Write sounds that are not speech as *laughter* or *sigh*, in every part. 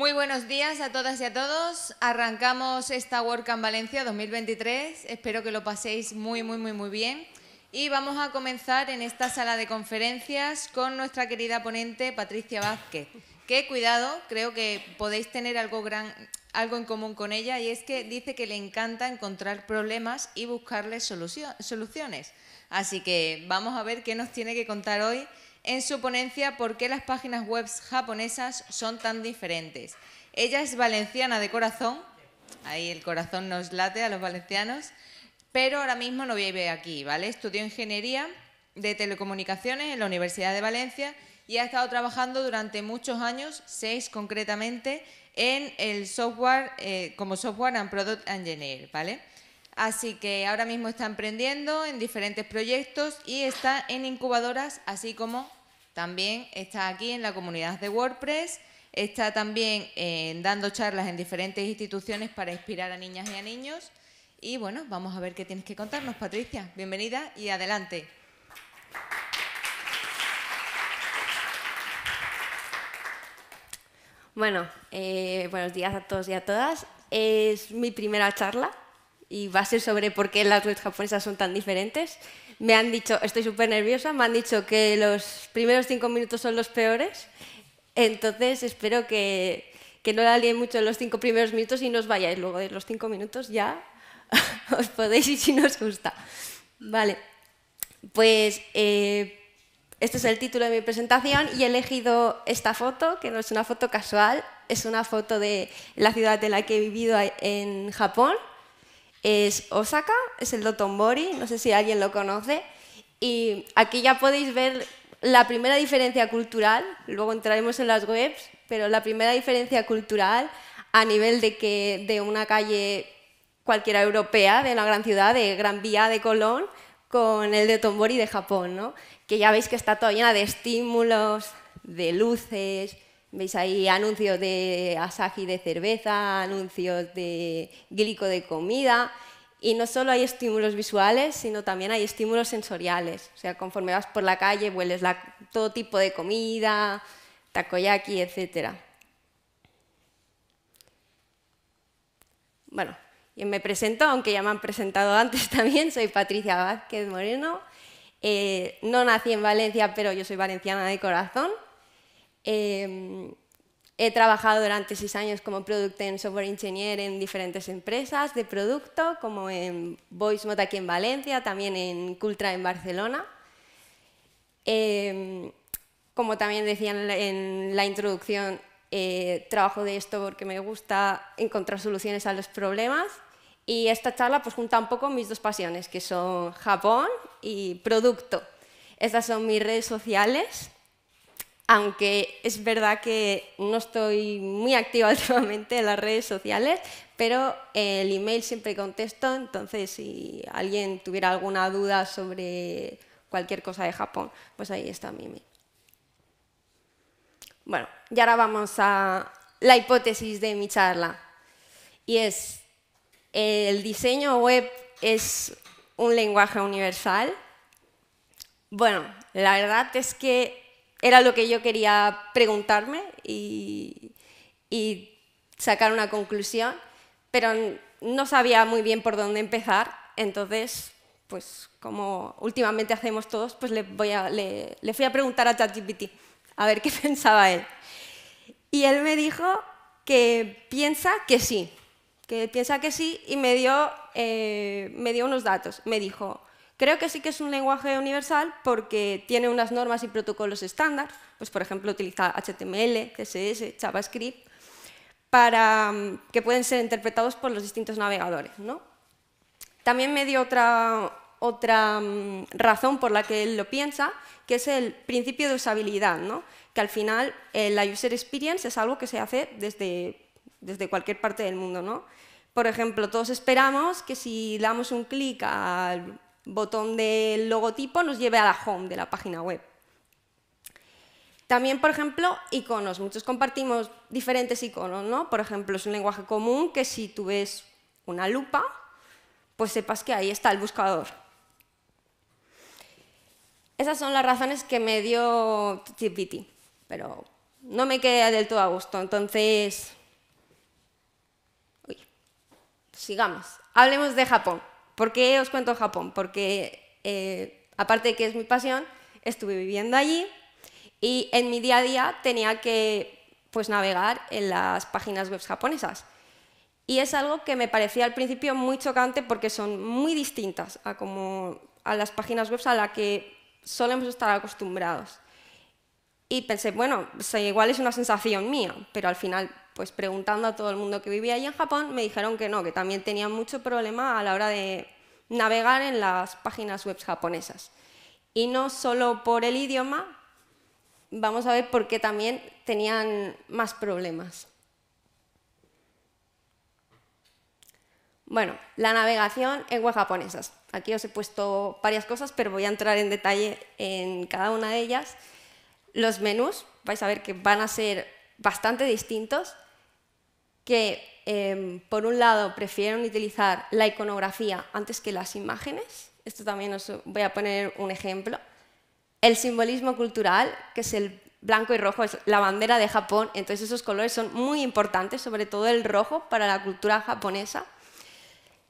Muy buenos días a todas y a todos. Arrancamos esta WordCamp Valencia 2023. Espero que lo paséis muy, muy, muy, muy bien. Y vamos a comenzar en esta sala de conferencias con nuestra querida ponente Patricia Vázquez, ¡Qué cuidado, creo que podéis tener algo, gran, algo en común con ella y es que dice que le encanta encontrar problemas y buscarles soluciones. Así que vamos a ver qué nos tiene que contar hoy en su ponencia por qué las páginas web japonesas son tan diferentes. Ella es valenciana de corazón, ahí el corazón nos late a los valencianos, pero ahora mismo no vive aquí, ¿vale? Estudió ingeniería de telecomunicaciones en la Universidad de Valencia y ha estado trabajando durante muchos años, seis concretamente, en el software eh, como software and product engineer, ¿vale? Así que ahora mismo está emprendiendo en diferentes proyectos y está en incubadoras, así como también está aquí en la comunidad de WordPress, está también eh, dando charlas en diferentes instituciones para inspirar a niñas y a niños. Y bueno, vamos a ver qué tienes que contarnos, Patricia. Bienvenida y adelante. Bueno, eh, buenos días a todos y a todas. Es mi primera charla y va a ser sobre por qué las redes japonesas son tan diferentes. Me han dicho, estoy súper nerviosa, me han dicho que los primeros cinco minutos son los peores, entonces espero que, que no la líen mucho en los cinco primeros minutos y no os vayáis. Luego de los cinco minutos ya *laughs* os podéis ir si no os gusta. Vale, pues eh, este es el título de mi presentación y he elegido esta foto, que no es una foto casual, es una foto de la ciudad en la que he vivido en Japón es Osaka, es el Dotonbori, no sé si alguien lo conoce. Y aquí ya podéis ver la primera diferencia cultural, luego entraremos en las webs, pero la primera diferencia cultural a nivel de que de una calle cualquiera europea, de una gran ciudad, de Gran Vía, de Colón, con el de Tombori de Japón, que ya veis que está toda llena de estímulos, de luces, Veis ahí anuncios de Asahi de cerveza, anuncios de glico de comida. Y no solo hay estímulos visuales, sino también hay estímulos sensoriales. O sea, conforme vas por la calle, hueles todo tipo de comida, takoyaki, etc. Bueno, y me presento, aunque ya me han presentado antes *laughs* también, soy Patricia Vázquez Moreno. Eh, no nací en Valencia, pero yo soy valenciana de corazón. Em, he trabajado durante seis años como Product and Software Engineer en diferentes empresas de producto, como en VoiceMod aquí en Valencia, también en Cultra en Barcelona. Em, como también decía en la introducción, eh, trabajo de esto porque me gusta encontrar soluciones a los problemas y esta charla pues junta un poco mis dos pasiones, que son Japón y producto. Estas son mis redes sociales aunque es verdad que no estoy muy activa *laughs* últimamente en las redes sociales, pero el email siempre contesto, entonces si alguien tuviera alguna duda sobre cualquier cosa de Japón, pues ahí está mi email. Bueno, y ahora vamos a la hipótesis de mi charla, y es, ¿el diseño web es un lenguaje universal? Bueno, la verdad es que era lo que yo quería preguntarme y, sacar una conclusión, pero no sabía muy bien por dónde empezar, entonces, pues como últimamente hacemos todos, pues le, voy le, fui a preguntar a ChatGPT a ver *laughs* qué pensaba él. Y él me dijo que piensa que sí, que piensa que sí y me dio, eh, me dio unos datos. Me dijo, Creo que sí que es un lenguaje universal porque tiene unas normas y protocolos estándar, pues por ejemplo utiliza HTML, CSS, JavaScript, para, mm, que pueden ser interpretados por los distintos navegadores. También me dio otra, otra mm, razón por la que él lo piensa, que es el principio de usabilidad, que al final eh, la user experience es algo que se hace desde, desde cualquier parte del mundo. ¿no? Por ejemplo, todos esperamos que si damos un clic al botón del logotipo nos lleve a la home de la página web. También, por ejemplo, iconos. Muchos compartimos diferentes iconos, ¿no? Por ejemplo, es un lenguaje común que si tú ves una lupa, pues sepas que ahí está el buscador. Esas son las razones que me dio GPT, pero no me queda del todo a gusto. Entonces, Uy. sigamos. Hablemos de Japón. ¿Por qué os cuento Japón? Porque eh, aparte de que es mi pasión, estuve viviendo allí y en mi día a día tenía que pues, navegar en las páginas web japonesas. Y es algo que me parecía al principio muy chocante porque son muy distintas a, como a las páginas web a las que solemos estar acostumbrados. Y pensé, bueno, igual es una sensación mía, pero al final pues preguntando a todo el mundo que vivía allí en Japón, me dijeron que no, que también tenían mucho problema a la hora de navegar en las páginas web japonesas. Y no solo por el idioma, vamos a ver por qué también tenían más problemas. Bueno, la navegación en web japonesas. Aquí os he puesto varias cosas, pero voy a entrar en detalle en cada una de ellas. Los menús, vais a ver que van a ser bastante distintos que em, por un lado prefieren utilizar la iconografía antes que las imágenes. Esto también os voy a poner un ejemplo. El simbolismo cultural, que es el blanco y rojo, es la bandera de Japón, entonces esos colores son muy importantes, sobre todo el rojo para la cultura japonesa.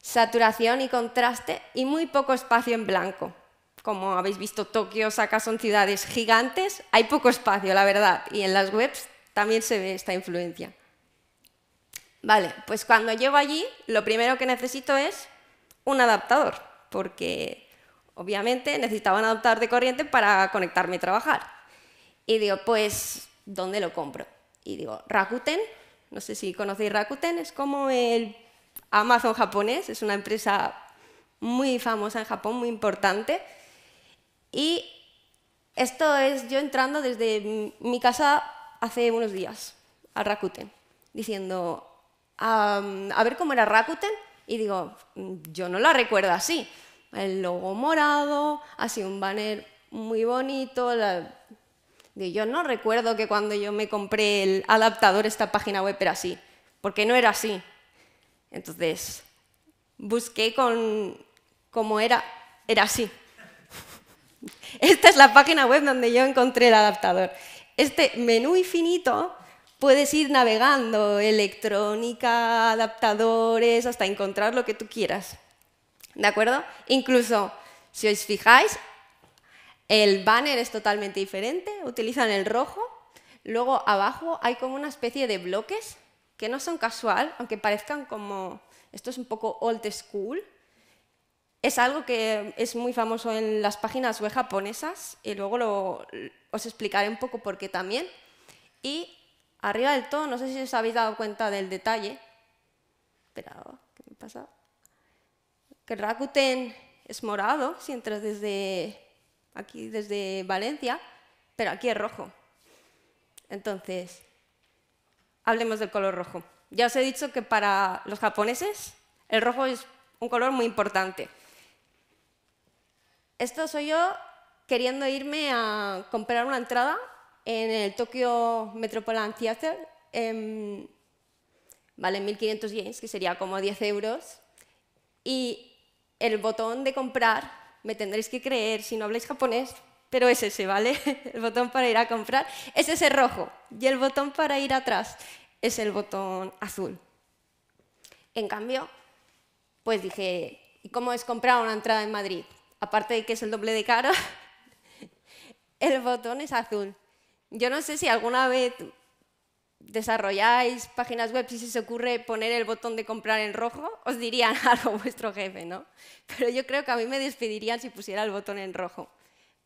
Saturación y contraste y muy poco espacio en blanco. Como habéis visto, Tokio, Osaka son ciudades gigantes, hay poco espacio, la verdad, y en las webs también se ve esta influencia. Vale, pues cuando llego allí, lo primero que necesito es un adaptador, porque obviamente necesitaba un adaptador de corriente para conectarme y trabajar. Y digo, pues, ¿dónde lo compro? Y digo, Rakuten, no sé si conocéis Rakuten, es como el Amazon japonés, es una empresa muy famosa en Japón, muy importante. Y esto es yo entrando desde mi casa hace unos días a Rakuten diciendo, a ver cómo era Rakuten. Y digo, mm, yo no la recuerdo así. El logo morado, así un banner muy bonito. yo no recuerdo que cuando yo me compré el adaptador esta página web era así, porque no era así. Entonces, busqué con cómo era, era así. *laughs* Esta es la página web donde yo encontré el adaptador este menú infinito puedes ir navegando, electrónica, adaptadores, hasta encontrar lo que tú quieras. ¿De acuerdo? Incluso, si os fijáis, el banner es totalmente diferente, utilizan el rojo. Luego abajo hay como una especie de bloques que no son casual, aunque parezcan como, esto es un poco old school. Es algo que es muy famoso en las páginas web japonesas y luego lo, os explicaré un poco por qué también. Y arriba del todo, no sé si os habéis dado cuenta del detalle, pero oh, ¿qué me pasa? Que Rakuten es morado si entras desde aquí, desde Valencia, pero aquí es rojo. Entonces, hablemos del color rojo. Ya os he dicho que para los japoneses el rojo es un color muy importante. Esto soy yo queriendo irme a comprar una entrada en el Tokyo Metropolitan Theater. Em, vale 1.500 yens, que sería como 10 euros. Y el botón de comprar, me tendréis que creer si no habláis japonés, pero es ese, ¿vale? *laughs* El botón para ir a comprar es ese rojo. Y el botón para ir atrás es el botón azul. En cambio, pues dije, ¿y cómo es comprar una entrada en Madrid? Aparte de que es el doble de caro, *laughs* el botón es azul. Yo no sé si alguna vez desarrolláis páginas web, si se os ocurre poner el botón de comprar en rojo, os dirían *laughs* algo vuestro jefe, ¿no? Pero yo creo que a mí me despedirían si pusiera el botón en rojo.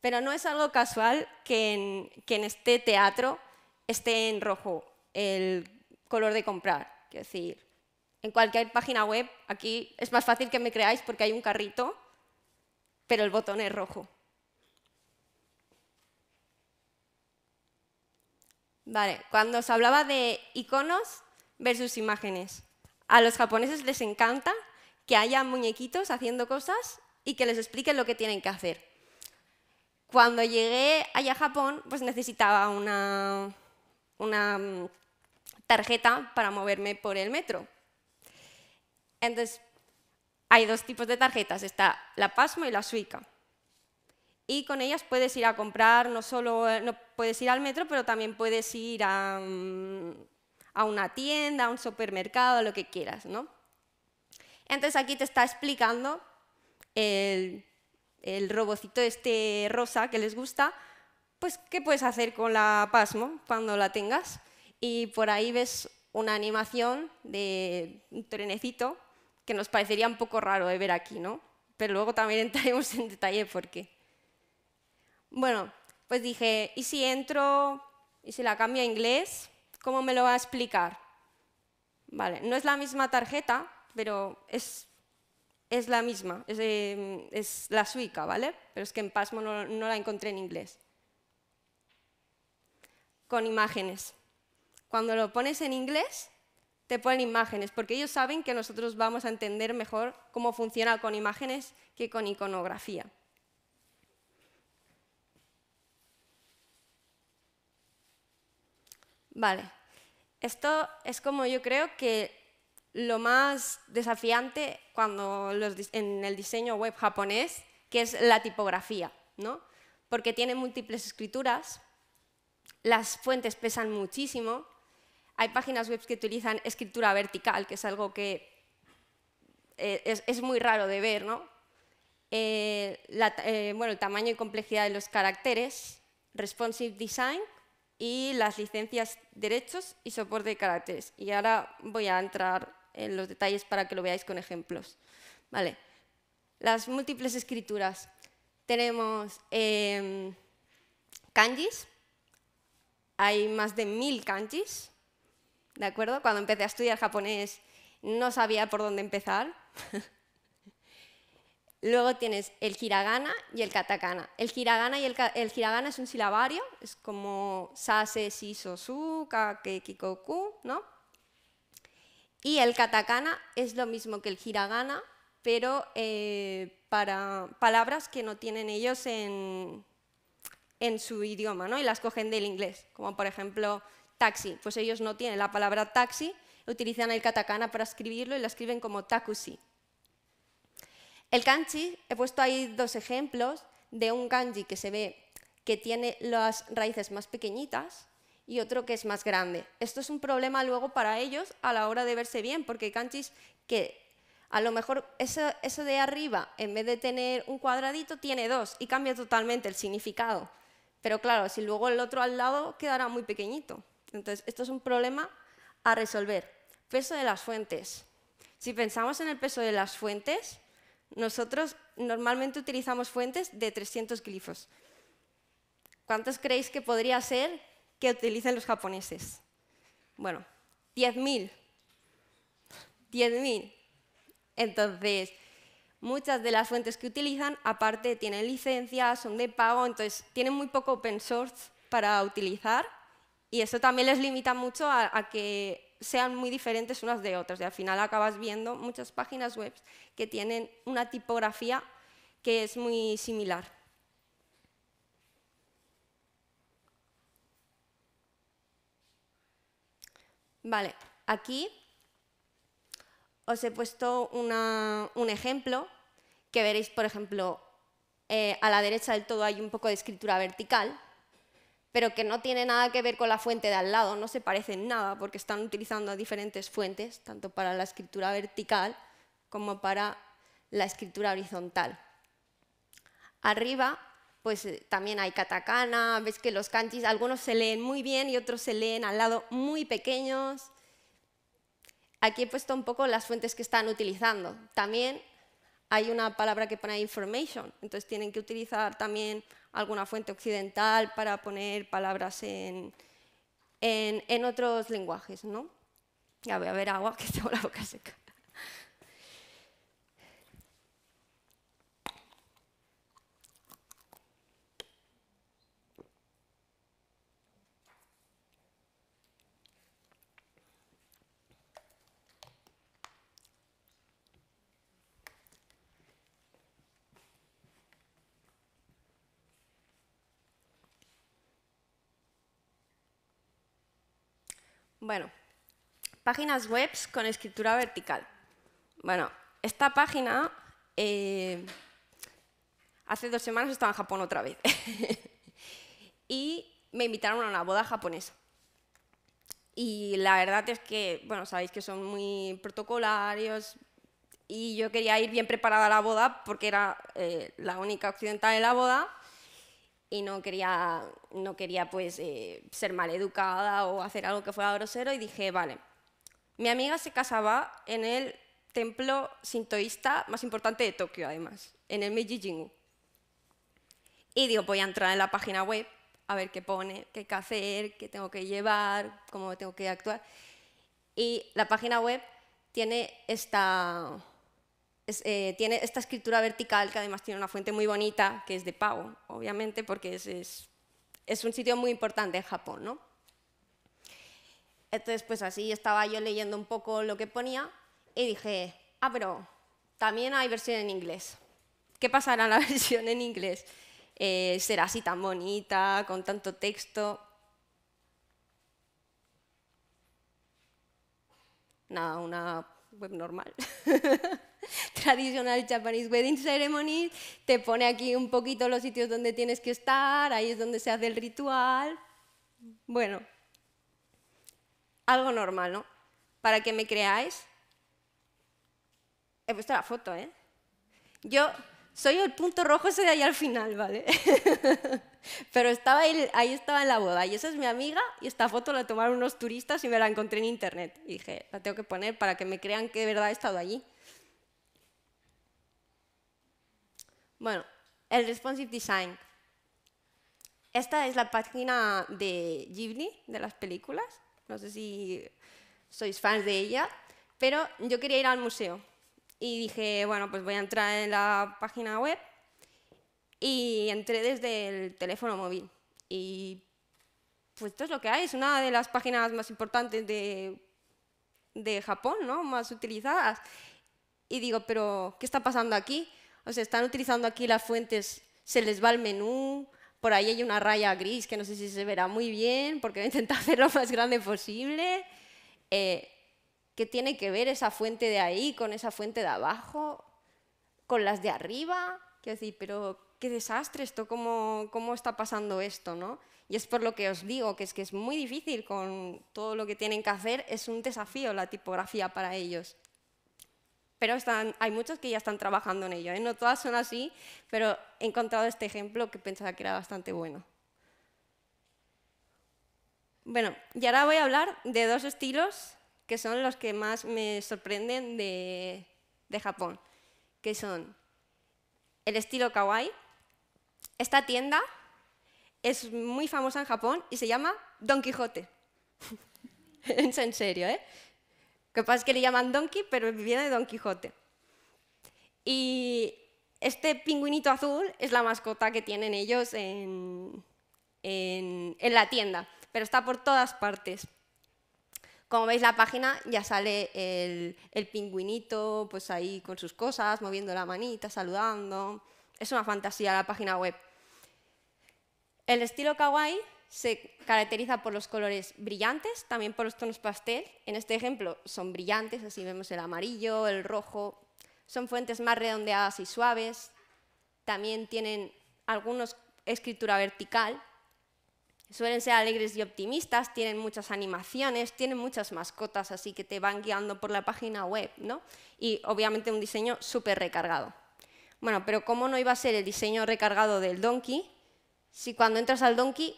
Pero no es algo casual que en, en este teatro esté en rojo el color de comprar. Quiero decir, en cualquier página web, aquí es más fácil que me creáis porque hay un carrito, pero el botón es rojo. Vale, cuando os hablaba de iconos versus imágenes, a los japoneses les encanta que haya muñequitos haciendo cosas y que les expliquen lo que tienen que hacer. Cuando llegué allá a Japón, pues necesitaba una, una mm, tarjeta para moverme por el metro. Entonces, hay dos tipos de tarjetas, está la PASMO y la Suica y con ellas puedes ir a comprar, no solo eh, no puedes ir al metro, pero también puedes ir a, mm, a una tienda, a un supermercado, a lo que quieras. ¿no? Entonces aquí te está explicando el, el robocito este rosa que les gusta, pues qué puedes hacer con la Pasmo cuando la tengas. Y por ahí ves una animación de un trenecito que nos parecería un poco raro de ver aquí, ¿no? Pero luego también *laughs* entraremos en detalle por qué. Bueno, pues dije, ¿y si entro y si la cambio a inglés? ¿Cómo me lo va a explicar? Vale, no es la misma tarjeta, pero es, la misma, eh, es, la suica, ¿vale? Pero es que en Pasmo no la encontré en inglés. Con imágenes. Cuando lo pones en inglés, te ponen imágenes, porque ellos saben que nosotros vamos a entender mejor cómo funciona con imágenes que con iconografía. Vale. Esto es como yo creo que lo más desafiante cuando en el diseño web japonés, que es la tipografía, ¿no? Porque tiene múltiples escrituras, las fuentes pesan muchísimo, hay páginas web que utilizan escritura vertical, que es algo que eh, es, muy raro de ver, ¿no? Eh, eh, bueno, el tamaño y complejidad de los caracteres, responsive design, y las licencias derechos y soporte de caracteres. Y ahora voy a entrar en los detalles para que lo veáis con ejemplos. Vale. Las múltiples escrituras. Tenemos eh, kanjis. Hay más de mil kanjis. ¿De acuerdo? Cuando empecé a estudiar japonés no sabía por dónde empezar. *laughs* Luego tienes el hiragana y el katakana. El hiragana, es un silabario, es como sase, so, su, kake, kikoku, ¿no? Y el katakana es lo mismo que el hiragana, pero eh, para palabras que no tienen ellos en, su idioma, ¿no? Y las cogen del inglés, como por ejemplo taxi. Pues ellos no tienen la palabra taxi, utilizan el katakana para escribirlo y la escriben como takusi, el kanji, he puesto ahí dos ejemplos de un kanji que se ve que tiene las raíces más pequeñitas y otro que es más grande. Esto es un problema luego para ellos a la hora de verse bien, porque hay kanjis que a lo mejor eso, eso, de arriba, en vez de tener un cuadradito, tiene dos y cambia totalmente el significado. Pero claro, si luego el otro al lado quedará muy pequeñito. Entonces, esto es un problema a resolver. Peso de las fuentes. Si pensamos en el peso de las fuentes, nosotros normalmente utilizamos fuentes de 300 glifos. ¿Cuántos creéis que podría ser que utilicen los japoneses? Bueno, 10.000. 10.000. Entonces, muchas de las fuentes que utilizan, aparte tienen licencias, son de pago, entonces tienen muy poco open source para utilizar y eso también les limita mucho a, a que sean muy diferentes unas de otras. Y al final acabas viendo muchas páginas web que tienen una tipografía que es muy similar. Vale, aquí os he puesto un ejemplo que veréis, por ejemplo, eh, a la derecha del todo hay un poco de escritura vertical pero que no tiene nada que ver con la fuente de al lado, no se parecen nada porque están utilizando diferentes fuentes, tanto para la escritura vertical como para la escritura horizontal. Arriba, pues eh, también hay katakana, ves que los kanjis, algunos se leen muy bien y otros se leen al lado muy pequeños. Aquí he puesto un poco las fuentes que están utilizando. También hay una palabra que pone information, entonces tienen que utilizar también alguna fuente occidental para poner palabras en, en, otros lenguajes. ¿no? Ya voy a ver agua, *laughs* que tengo la boca seca. Bueno, páginas web con escritura vertical. Bueno, esta página eh, hace dos semanas estaba en Japón otra vez *laughs* y me invitaron a una boda japonesa. Y la verdad es que, bueno, sabéis que son muy protocolarios y yo quería ir bien preparada a la boda porque era eh, la única occidental en la boda y no quería, no quería pues, eh, ser maleducada o hacer algo que fuera grosero y dije, vale, mi amiga se casaba en el templo sintoísta más importante de Tokio, además, en el Meiji Jingu. Y digo, voy a entrar en la página web a ver qué pone, qué hay que hacer, qué tengo que llevar, cómo tengo que actuar. Y la página web tiene esta, eh, tiene esta escritura vertical que además tiene una fuente muy bonita, que es de pago, obviamente, porque es, un sitio muy importante en Japón. ¿no? Entonces, pues así estaba yo leyendo un poco lo que ponía y dije, ah, pero también hay versión en inglés. ¿Qué pasará en la *laughs* versión en inglés? Eh, ¿Será así tan bonita, con tanto texto? Nada, una web normal. *laughs* *laughs* tradicional Japanese Wedding Ceremony, te pone aquí un poquito los sitios donde tienes que estar, ahí es donde se hace el ritual. Bueno, algo normal, ¿no? Para que me creáis, he puesto la foto, ¿eh? Yo soy el punto rojo ese de ahí al final, ¿vale? *laughs* Pero estaba ahí, ahí, estaba en la boda y esa es mi amiga y esta foto la tomaron unos turistas y me la encontré en internet. Y dije, la tengo que poner para que me crean que de verdad he estado allí. Bueno, el responsive design. Esta es la página de Ghibli, de las películas. No sé si sois fans de ella, pero yo quería ir al museo. Y dije, bueno, pues voy a entrar en la página web y entré desde el teléfono móvil. Y pues esto es lo que hay, es una de las páginas más importantes de, Japón, ¿no? Más utilizadas. Y digo, pero ¿qué está pasando aquí? O sea, están utilizando aquí las fuentes, se les va el menú, por ahí hay una raya gris que no sé si se verá muy bien, porque voy a intentar *laughs* hacerlo más grande posible. Eh, ¿Qué tiene que ver esa fuente de ahí con esa fuente de abajo? ¿Con las de arriba? Quiero decir, pero qué desastre esto, cómo, cómo está pasando esto, ¿no? Y es por lo que os digo, que es que es muy difícil con todo lo que tienen que hacer, es un desafío la tipografía para ellos pero están, hay muchos que ya están trabajando en ello. ¿eh? No todas son así, pero he encontrado este ejemplo que pensaba que era bastante bueno. Bueno, y ahora voy a hablar de dos estilos que son los que más me sorprenden de, Japón, que son el estilo kawaii. Esta tienda es muy famosa en Japón y se llama Don Quijote. *laughs* en serio, ¿eh? que pasa es que le llaman Donkey, pero viene de Don Quijote. Y este pingüinito azul es la mascota que tienen ellos en, la tienda, pero está por todas partes. Como veis la página ya sale el, el pingüinito pues ahí con sus cosas, moviendo la manita, saludando. Es una fantasía la página web. El estilo kawaii se caracteriza por los colores brillantes, también por los tonos pastel. En este ejemplo son brillantes, así vemos el amarillo, el rojo. Son fuentes más redondeadas y suaves. También tienen algunos escritura vertical. Suelen ser alegres y optimistas, tienen muchas animaciones, tienen muchas mascotas, así que te van guiando por la página web, ¿no? Y obviamente un diseño súper recargado. Bueno, pero ¿cómo no iba a ser el diseño recargado del Donkey si cuando entras al Donkey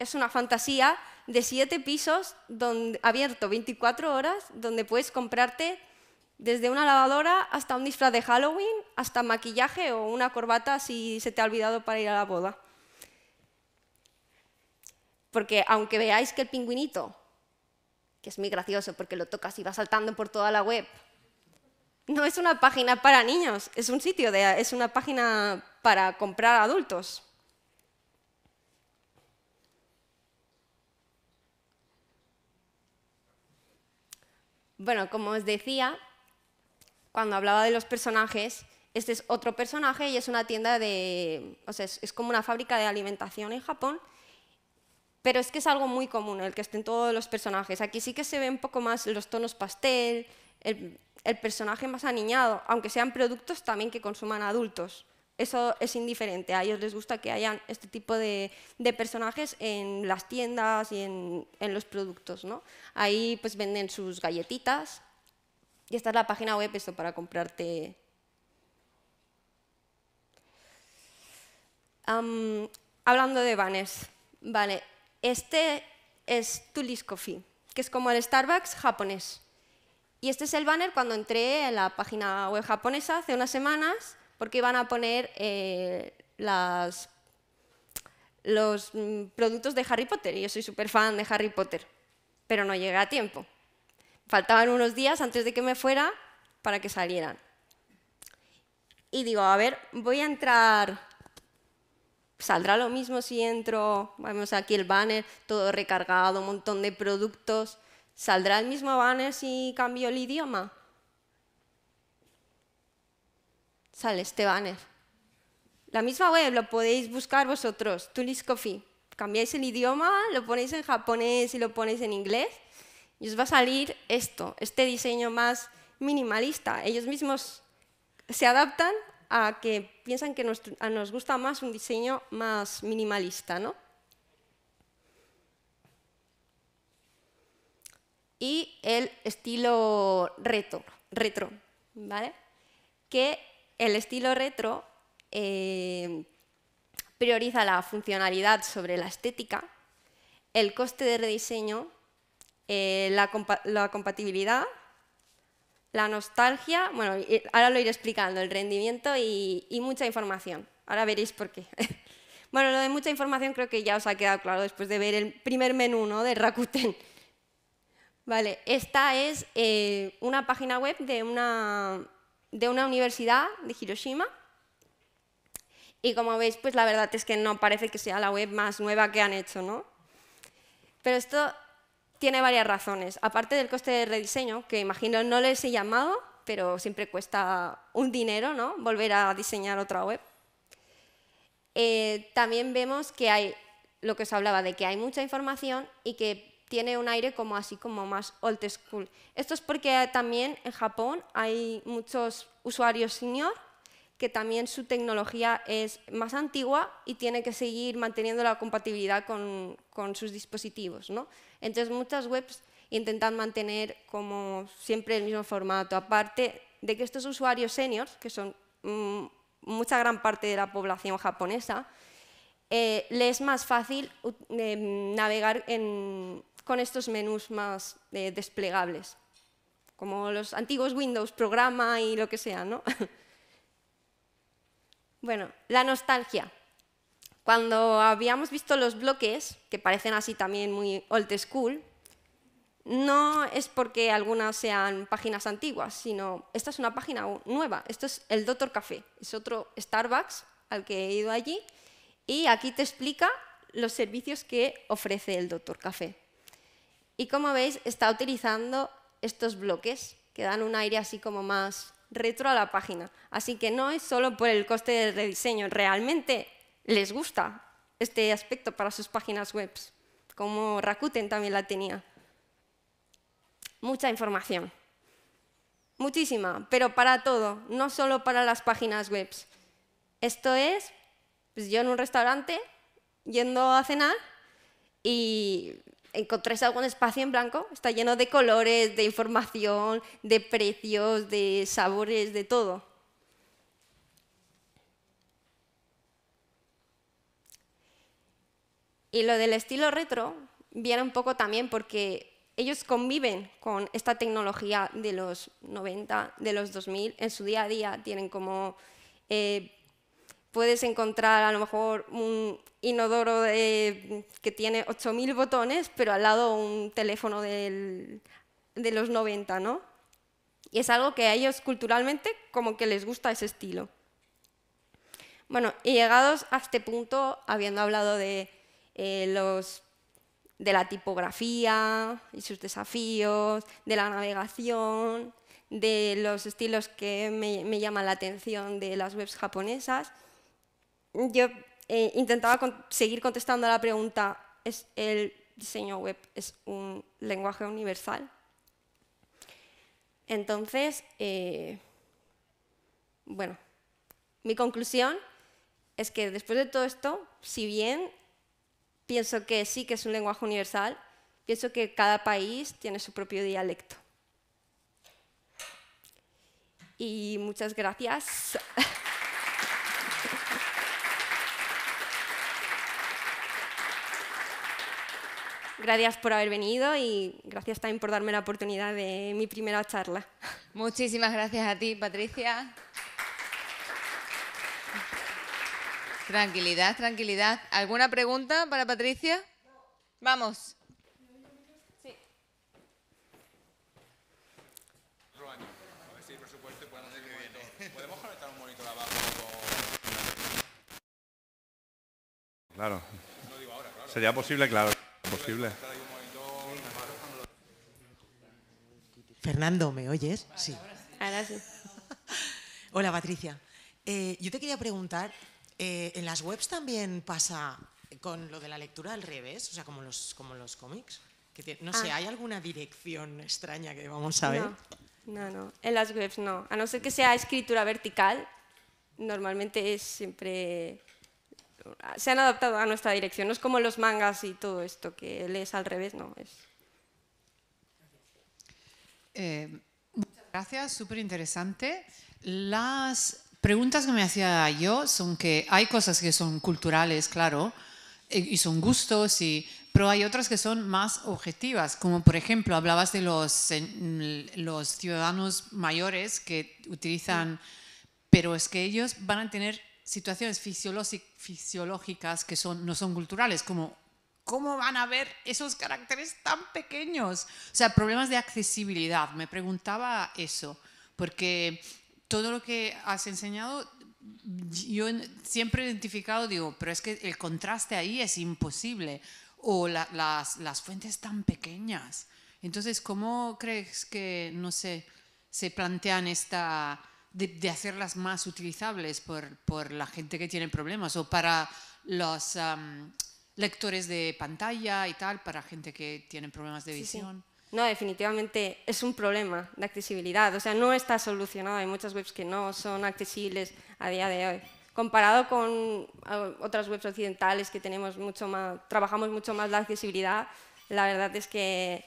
es una fantasía de siete pisos donde, abierto 24 horas, donde puedes comprarte desde una lavadora hasta un disfraz de Halloween, hasta maquillaje o una corbata si se te ha olvidado para ir a la boda. Porque aunque veáis que el pingüinito, que es muy gracioso porque lo tocas y va saltando por toda la web, no es una página para niños, es un sitio, de, es una página para comprar adultos. Bueno, como os decía, cuando hablaba de los personajes, este es otro personaje y es una tienda de... O sea, es, como una fábrica de alimentación en Japón, pero es que es algo muy común el que estén todos los personajes. Aquí sí que se ven un poco más los tonos pastel, el personaje más aniñado, aunque sean productos también que consuman adultos eso es indiferente. A ellos les gusta que hayan este tipo de, personajes en las tiendas y en, los productos. ¿no? Ahí pues venden sus galletitas. Y esta es la página web esto, para comprarte. hablando de banners. Vale, este es Tulis Coffee, que es como el Starbucks japonés. Y este es el banner cuando entré en la página web japonesa hace unas semanas porque iban a poner eh, los mm, productos de Harry Potter. Y yo soy súper fan de Harry Potter, pero no llegué a tiempo. Faltaban unos días antes de que me fuera para que salieran. Y digo, a ver, voy a entrar ¿Saldrá lo mismo si entro, Vamos aquí el banner, todo recargado, un montón de productos? ¿Saldrá el mismo banner si cambio el idioma? sale este banner. La misma web lo podéis buscar vosotros, Tulis Coffee. Cambiáis el idioma, lo ponéis en japonés y lo ponéis en inglés y os va a salir esto, este diseño más minimalista. Ellos mismos se adaptan a que piensan que nos, gusta más un diseño más minimalista, ¿no? Y el estilo retro, retro ¿vale? Que el estilo retro eh, prioriza la funcionalidad sobre la estética, el coste de rediseño, eh, la, compatibilidad, la nostalgia, bueno, ahora lo iré explicando, el rendimiento y, mucha información. Ahora veréis por qué. *laughs* bueno, lo de mucha información creo que ya os ha quedado claro después de ver el primer menú de Rakuten. Vale, esta es eh, una página web de una de una universidad de Hiroshima. Y como veis, pues la verdad es que no parece que sea la web más nueva que han hecho, ¿no? Pero esto tiene varias razones. Aparte del coste de rediseño, que imagino no les he llamado, pero siempre cuesta un dinero, ¿no? Volver a diseñar otra web. Eh, también vemos que hay lo que os hablaba de que hay mucha información y que tiene un aire como así como más old school. Esto es porque también en Japón hay muchos usuarios senior que también su tecnología es más antigua y tiene que seguir manteniendo la compatibilidad con, sus dispositivos. ¿no? Entonces muchas webs intentan mantener como siempre el mismo formato, aparte de que estos usuarios seniors, que son mm, mucha gran parte de la población japonesa, les eh, le es más fácil eh, navegar en, con estos menús más eh, desplegables, como los antiguos Windows, programa y lo que sea, ¿no? *laughs* bueno, la nostalgia. Cuando habíamos visto los bloques, que parecen así también muy old school, no es porque algunas sean páginas antiguas, sino esta es una página nueva. Esto es el Doctor Café, es otro Starbucks al que he ido allí. Y aquí te explica los servicios que ofrece el Doctor Café. Y como veis, está utilizando estos bloques que dan un aire así como más retro a la página. Así que no es solo por el coste del rediseño, realmente les gusta este aspecto para sus páginas web, como Rakuten también la tenía. Mucha información. Muchísima, pero para todo, no solo para las páginas web. Esto es, pues yo en un restaurante, yendo a cenar, y encontráis algún espacio en blanco, está lleno de colores, de información, de precios, de sabores, de todo. Y lo del estilo retro viene un poco también porque ellos conviven con esta tecnología de los 90, de los 2000, en su día a día tienen como eh, puedes encontrar a lo mejor un inodoro que tiene 8.000 botones, pero al lado un teléfono del, de los 90, ¿no? Y es algo que a ellos culturalmente como que les gusta ese estilo. Bueno, y llegados a este punto, habiendo hablado de, eh, los, de la tipografía y sus desafíos, de la navegación, de los estilos que me, me llaman la atención de las webs japonesas, yo eh, intentaba seguir contestando a la pregunta, el diseño web es un lenguaje universal? Entonces, eh, bueno, mi conclusión es que después de todo esto, si bien pienso que sí que es un lenguaje universal, pienso que cada país tiene su propio dialecto. Y muchas gracias. *laughs* Gracias por haber venido y gracias también por darme la oportunidad de mi primera charla. Muchísimas gracias a ti, Patricia. Tranquilidad, tranquilidad. ¿Alguna pregunta para Patricia? Vamos. Sí. ¿Podemos conectar un monitor abajo? Claro. Sería posible, claro posible. Fernando, ¿me oyes? Sí. Ah, ahora sí. *laughs* Hola, Patricia. Eh, yo te quería preguntar, eh, ¿en las webs también pasa con lo de la lectura al revés? O sea, como los, como los cómics. Que no sé, ah. ¿hay alguna dirección extraña que vamos a ver? no, no, en las webs no. A no ser que sea escritura vertical, normalmente es siempre se han adaptado a nuestra dirección. No es como los mangas y todo esto, que lees al revés, no. Es... Eh, muchas gracias, súper interesante. Las preguntas que me hacía yo son que hay cosas que son culturales, claro, y son gustos, y, pero hay otras que son más objetivas, como por ejemplo hablabas de los, los ciudadanos mayores que utilizan, pero es que ellos van a tener situaciones fisiológicas que son, no son culturales, como ¿cómo van a ver esos caracteres tan pequeños? O sea, problemas de accesibilidad. Me preguntaba eso, porque todo lo que has enseñado, yo siempre he identificado, digo, pero es que el contraste ahí es imposible, o las, las, fuentes tan pequeñas. Entonces, ¿cómo crees que, no sé, se plantean esta de, hacerlas más utilizables por, por, la gente que tiene problemas o para los um, lectores de pantalla y tal, para gente que tiene problemas de visión. No, definitivamente es un problema de accesibilidad. O sea, no está solucionado. Hay muchas webs que no son accesibles a día de hoy comparado con otras webs occidentales que tenemos mucho más, trabajamos mucho más la accesibilidad, la verdad es que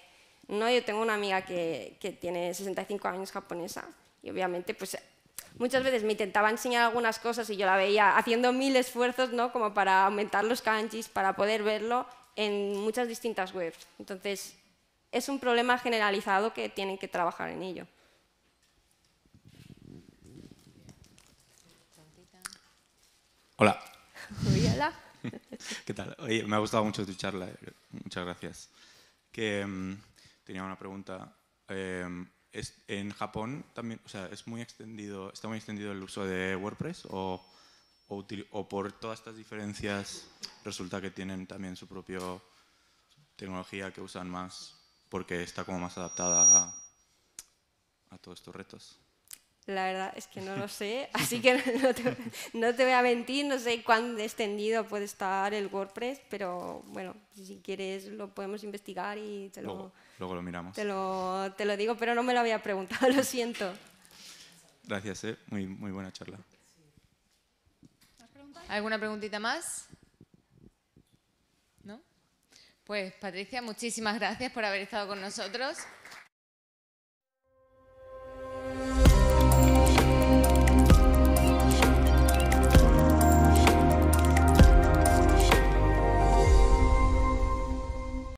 no, yo tengo una amiga que, que tiene 65 años japonesa y obviamente pues muchas veces me intentaba enseñar algunas cosas y yo la veía haciendo mil esfuerzos, ¿no? Como para aumentar los kanjis, para poder verlo en muchas distintas webs. Entonces, es un problema generalizado que tienen que trabajar en ello. Hola. *laughs* ¿Qué tal? Oye, me ha gustado mucho tu charla. Eh, muchas gracias. Que mm, tenía una pregunta. Em, en Japón también, o sea, es muy extendido, está muy extendido el uso de WordPress o, o, por todas estas diferencias resulta que tienen también su propia tecnología que usan más porque está como más adaptada a todos estos retos. La verdad es que no lo *laughs* sé, así que *laughs* no te, voy a mentir, no sé cuán extendido puede estar el WordPress, pero bueno, si quieres lo podemos investigar y te lo, lo miramos. Te lo, digo, pero no me lo había preguntado, *laughs* lo siento. Gracias, eh, muy, muy buena charla. ¿Alguna preguntita más? ¿No? Pues Patricia, muchísimas gracias por haber estado con nosotros.